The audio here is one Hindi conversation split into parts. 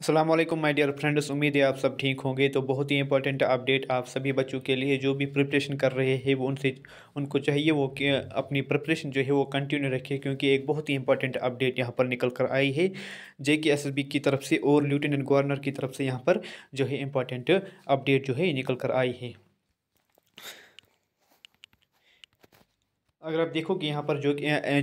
असलम माय डियर फ्रेंड्स उम्मीद है आप सब ठीक होंगे तो बहुत ही इंपॉर्टेंट अपडेट आप सभी बच्चों के लिए जो भी प्रिपरेशन कर रहे हैं वो उनसे उनको चाहिए वो कि अपनी प्रिपरेशन जो है वो कंटिन्यू रखें क्योंकि एक बहुत ही इंपॉर्टेंट अपडेट यहाँ पर निकल कर आई है जे के एस की तरफ से और लेफ्टिनेंट गवर्नर की तरफ से यहाँ पर जो है इंपॉर्टेंट अपडेट जो है निकल कर आई है अगर आप देखोगे यहाँ पर जो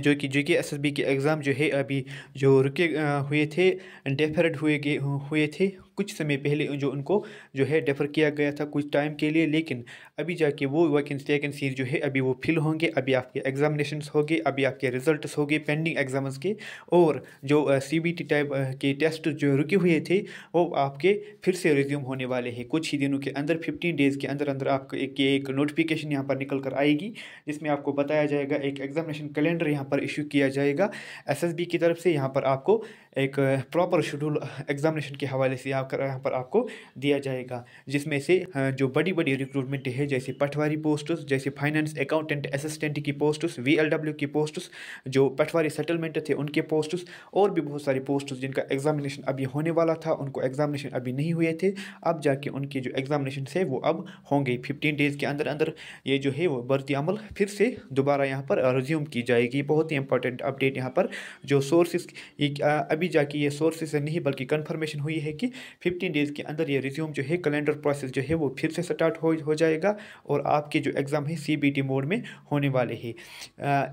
जो कि जो कि एस एस बी के एग्ज़ाम जो है अभी जो रुके हुए थे डेफरेड हुए हुए थे कुछ समय पहले जो उनको जो है डेफर किया गया था कुछ टाइम के लिए लेकिन अभी जाके वो वैकेंसी वैकेंसी जो है अभी वो फिल होंगे अभी आपके एग्जामिनेशन होंगे अभी आपके रिजल्ट होंगे पेंडिंग एग्जाम्स के और जो सी बी टी टाइप के टेस्ट जो रुके हुए थे वो आपके फिर से रिज्यूम होने वाले हैं कुछ ही दिनों के अंदर फिफ्टीन डेज़ के अंदर अंदर आपको एक एक नोटिफिकेशन यहाँ पर निकल कर आएगी जिसमें आपको बताया जाएगा एक एग्जामिनेशन कैलेंडर यहाँ पर इशू किया जाएगा एस एस बी की तरफ से यहाँ पर आपको एक प्रॉपर शेड्यूल एग्जामिनेशन के हवाले से यहाँ कर यहाँ पर आपको दिया जाएगा जिसमें से हाँ, जो बड़ी बड़ी रिक्रूटमेंट है जैसे पटवारी पोस्ट्स जैसे फाइनेंस अकाउंटेंट असिस्टेंट की पोस्ट्स वी की पोस्ट्स जो पटवारी सेटलमेंट थे उनके पोस्ट्स और भी बहुत सारी पोस्ट जिनका एग्जामिनेशन अभी होने वाला था उनको एग्जामिनेशन अभी नहीं हुए थे अब जाके उनके जो एग्जामिनेशन है वो अब होंगे फिफ्टीन डेज़ के अंदर अंदर ये जो है वो भर्ती अमल फिर से दोबारा यहाँ पर रिज्यूम की जाएगी बहुत ही इंपॉर्टेंट अपडेट यहाँ पर जो सोर्सेज अभी जाके ये सोर्सेज नहीं बल्कि कन्फर्मेशन हुई है कि फिफ्टीन डेज़ के अंदर ये रिज्यूम जो है कैलेंडर प्रोसेस जो है वो फिर से स्टार्ट हो हो जाएगा और आपके जो एग्ज़ाम है सी मोड में होने वाले हैं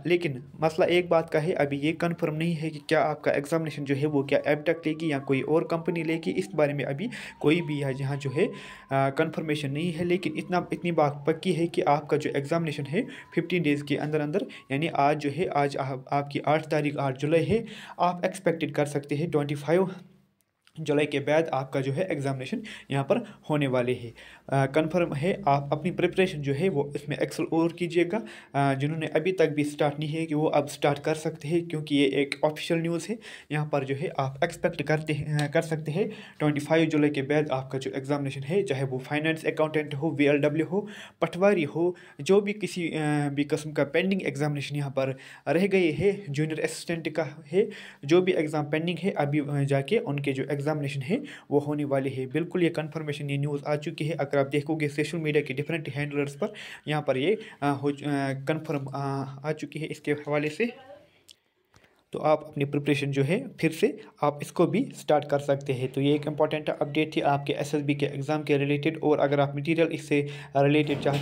लेकिन मसला एक बात का है अभी ये कन्फर्म नहीं है कि क्या आपका एग्ज़ामिनेशन जो है वो क्या एपटक लेगी या कोई और कंपनी लेगी इस बारे में अभी कोई भी यहाँ जो है कन्फर्मेशन नहीं है लेकिन इतना इतनी बात पक्की है कि आपका जो एग्ज़ामिनेशन है फिफ्टीन डेज़ के अंदर अंदर यानी आज जो है आज आप, आपकी आठ तारीख आठ जुलाई है आप एक्सपेक्टेड कर सकते हैं ट्वेंटी फाइव जुलाई के बाद आपका जो है एग्ज़ामिनेशन यहाँ पर होने वाले है कंफर्म है आप अपनी प्रिपरेशन जो है वो इसमें एक्सल और कीजिएगा जिन्होंने अभी तक भी स्टार्ट नहीं है कि वो अब स्टार्ट कर सकते हैं क्योंकि ये एक ऑफिशियल न्यूज़ है यहाँ पर जो है आप एक्सपेक्ट करते हैं कर सकते हैं ट्वेंटी फाइव जुलाई के बाद आपका जो एग्ज़ामिनेशन है चाहे वो फाइनेंस अकाउंटेंट हो वी हो पटवारी हो जो भी किसी भी कस्म का पेंडिंग एग्ज़ामिनेशन यहाँ पर रह गए है जूनियर असिस्टेंट का है जो भी एग्ज़ाम पेंडिंग है अभी जाके उनके जो एग्ज़ाम एग्जामिनेशन है वो होने वाली है बिल्कुल ये कन्फर्मेशन ये न्यूज़ आ चुकी है अगर आप देखोगे सोशल मीडिया के डिफरेंट हैंडलर्स पर यहाँ पर ये कन्फर्म आ, आ चुकी है इसके हवाले से तो आप अपनी प्रिपरेशन जो है फिर से आप इसको भी स्टार्ट कर सकते हैं तो ये एक इंपॉर्टेंट अपडेट थी आपके एसएसबी के एग्ज़ाम के रिलेटेड और अगर आप मटेरियल इससे रिलेटेड चाह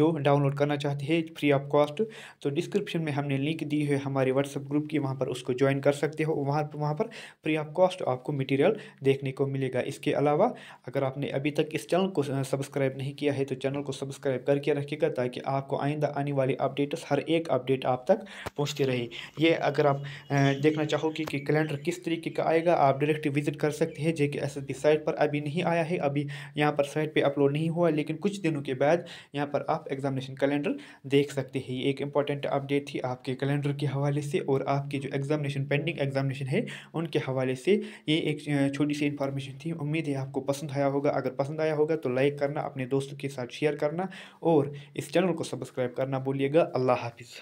जो डाउनलोड करना चाहते हैं फ्री ऑफ कॉस्ट तो डिस्क्रिप्शन में हमने लिंक दी है हमारे व्हाट्सअप ग्रुप की वहाँ पर उसको ज्वाइन कर सकते हो वहाँ पर वहाँ पर फ्री ऑफ कॉस्ट आपको मटीरियल देखने को मिलेगा इसके अलावा अगर आपने अभी तक इस चैनल को सब्सक्राइब नहीं किया है तो चैनल को सब्सक्राइब करके रखिएगा ताकि आपको आइंदा आने वाली अपडेट्स हर एक अपडेट आप तक पहुँचती रहे ये अगर आप देखना चाहो कि, कैलेंडर किस तरीके का आएगा आप डायरेक्ट विजिट कर सकते हैं जे के एस की साइट पर अभी नहीं आया है अभी यहाँ पर साइट पर अपलोड नहीं हुआ लेकिन कुछ दिनों के बाद यहाँ पर आप एग्जामिनेशन कैलेंडर देख सकते हैं ये एक इंपॉर्टेंट अपडेट थी आपके कैलेंडर के हवाले से और आपकी जो एग्जामिनेशन पेंडिंग एग्जामिनेशन है उनके हवाले से ये एक छोटी सी इन्फॉर्मेशन थी उम्मीद है आपको पसंद आया होगा अगर पसंद आया होगा तो लाइक करना अपने दोस्तों के साथ शेयर करना और इस चैनल को सब्सक्राइब करना बोलिएगा अल्लाह हाफिज़